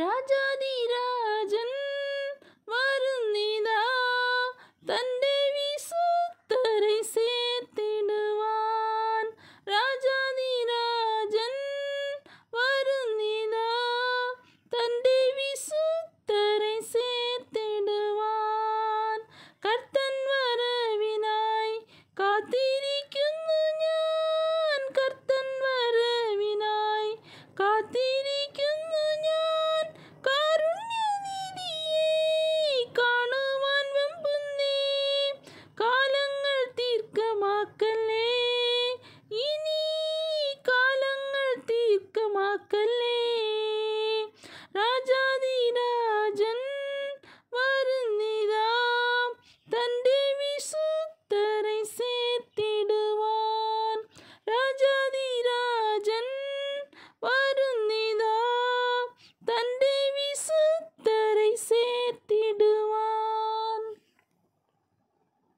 ராஜாதி ராஜன் வருந்திதா தந்தை சூத்தரை சேர்த்திடுவான் ராஜாதி ராஜன் வருந்திதா தந்தை சூத்தரை சேர்த்திடுவான் கர்த்தன் வரவினாய் காத்திருக்கும் நான் கர்த்தன் வரவினாய் காத்திரி காக்கல்